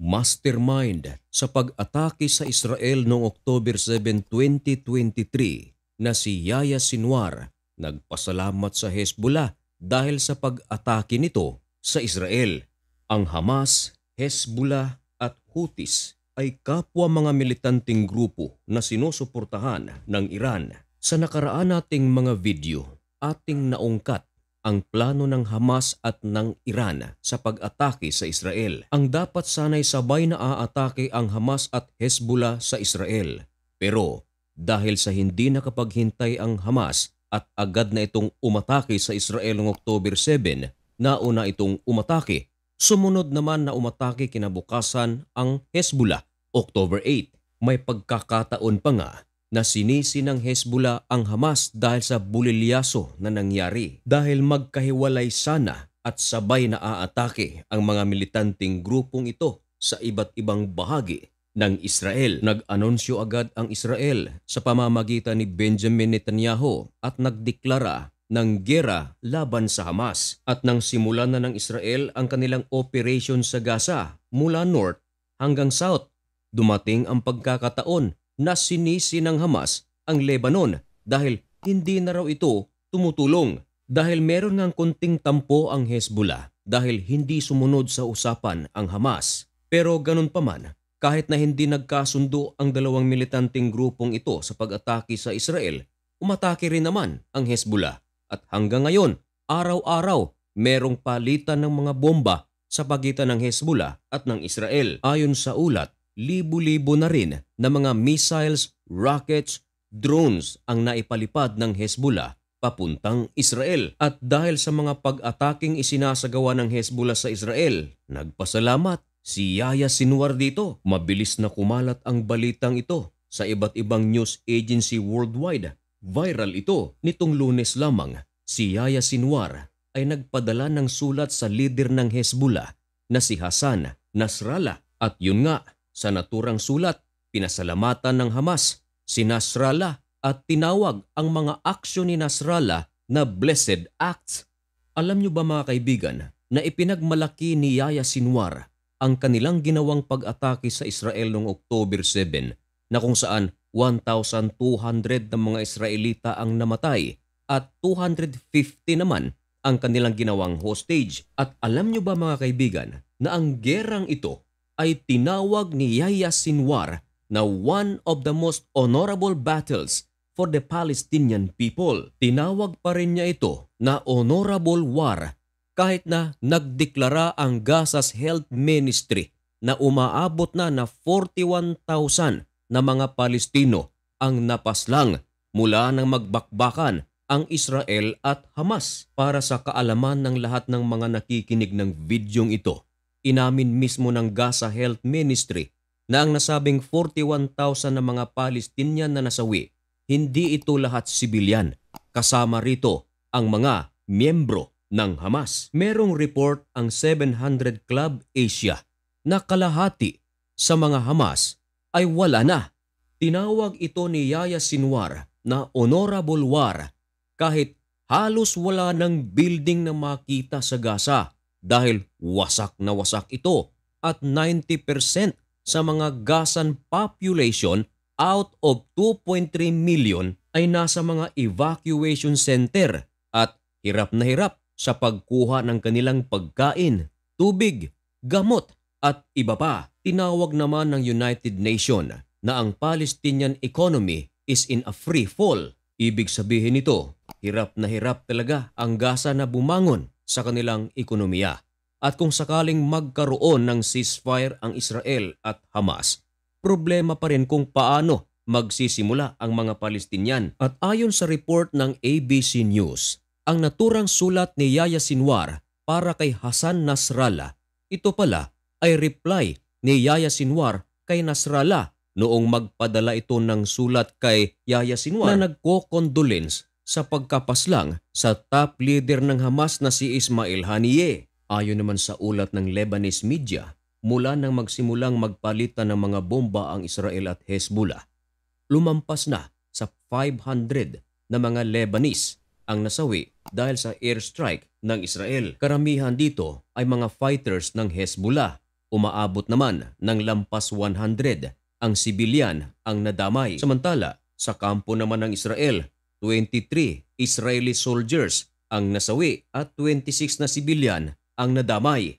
mastermind sa pag-atake sa Israel noong October 7, 2023 na si Yaya Sinwar nagpasalamat sa Hezbollah dahil sa pag-atake nito sa Israel. Ang Hamas, Hezbollah at Houthis ay kapwa mga militanteng grupo na sinusuportahan ng Iran. Sa nakaraan nating mga video, ating naungkat ang plano ng Hamas at ng Iran sa pag-atake sa Israel. Ang dapat sana'y sabay na aatake ang Hamas at Hezbollah sa Israel. Pero dahil sa hindi nakapaghintay ang Hamas at agad na itong umatake sa Israel noong October 7, nauna itong umatake. Sumunod naman na umatake kinabukasan ang Hezbollah, October 8. May pagkakataon pa nga na sinisi ng Hezbollah ang Hamas dahil sa bulilyaso na nangyari dahil magkahiwalay sana at sabay na aatake ang mga militanteng grupong ito sa iba't ibang bahagi ng Israel. Nag-anunsyo agad ang Israel sa pamamagitan ni Benjamin Netanyahu at nagdeklara ng gera laban sa Hamas at nang simulan na ng Israel ang kanilang operation sa Gaza mula north hanggang south, dumating ang pagkakataon na sinisi ng Hamas ang Lebanon dahil hindi na raw ito tumutulong. Dahil meron ngang konting tampo ang Hezbollah dahil hindi sumunod sa usapan ang Hamas. Pero ganun pa man, kahit na hindi nagkasundo ang dalawang militanteng grupong ito sa pag-atake sa Israel, umatake rin naman ang Hezbollah. At hanggang ngayon, araw-araw, merong palitan ng mga bomba sa pagitan ng Hezbollah at ng Israel. Ayon sa ulat, libu-libo na rin na mga missiles, rockets, drones ang naipalipad ng Hezbollah papuntang Israel. At dahil sa mga pag-ataking isinasagawa ng Hezbollah sa Israel, nagpasalamat si Yaya Sinwar dito. Mabilis na kumalat ang balitang ito sa iba't ibang news agency worldwide. Viral ito nitong lunes lamang. Si Yaya Sinwar ay nagpadala ng sulat sa leader ng Hezbollah na si Hassan Nasrallah at yun nga sa naturang sulat, pinasalamatan ng Hamas si Nasrallah at tinawag ang mga aksyon ni Nasrallah na Blessed Acts. Alam niyo ba mga kaibigan na ipinagmalaki ni Yaya Sinwar ang kanilang ginawang pag-atake sa Israel noong October 7 na kung saan 1,200 na mga Israelita ang namatay at 250 naman ang kanilang ginawang hostage. At alam niyo ba mga kaibigan na ang gerang ito ay tinawag ni Yahya Sinwar na one of the most honorable battles for the Palestinian people. Tinawag pa rin niya ito na honorable war kahit na nagdeklara ang Gaza's Health Ministry na umaabot na na 41,000 na mga Palestino ang napaslang mula ng magbakbakan ang Israel at Hamas. Para sa kaalaman ng lahat ng mga nakikinig ng videong ito, inamin mismo ng Gaza Health Ministry na ang nasabing 41,000 na mga Palestinian na nasawi, hindi ito lahat sibilyan. Kasama rito ang mga miyembro ng Hamas. Merong report ang 700 Club Asia na kalahati sa mga Hamas ay wala na. Tinawag ito ni Yaya Sinwar na Honorable War kahit halos wala ng building na makita sa Gaza dahil wasak na wasak ito at 90% sa mga Gasan population out of 2.3 million ay nasa mga evacuation center at hirap na hirap sa pagkuha ng kanilang pagkain, tubig, gamot at iba pa. Tinawag naman ng United Nation na ang Palestinian economy is in a free fall. Ibig sabihin nito, hirap na hirap talaga ang gasa na bumangon sa kanilang ekonomiya. At kung sakaling magkaroon ng ceasefire ang Israel at Hamas, problema pa rin kung paano magsisimula ang mga Palestinian. At ayon sa report ng ABC News, ang naturang sulat ni Yaya Sinwar para kay Hassan Nasrallah, ito pala ay reply ni Yaya Sinwar kay Nasrallah noong magpadala ito ng sulat kay Yaya Sinwar na nagko-condolence sa pagkapaslang sa top leader ng Hamas na si Ismail Haniyeh. Ayon naman sa ulat ng Lebanese media, mula nang magsimulang magpalitan ng mga bomba ang Israel at Hezbollah, lumampas na sa 500 na mga Lebanese ang nasawi dahil sa airstrike ng Israel. Karamihan dito ay mga fighters ng Hezbollah. Umaabot naman ng lampas 100 ang sibilyan ang nadamay. Samantala, sa kampo naman ng Israel 23 Israeli soldiers ang nasawi at 26 na sibilyan ang nadamay.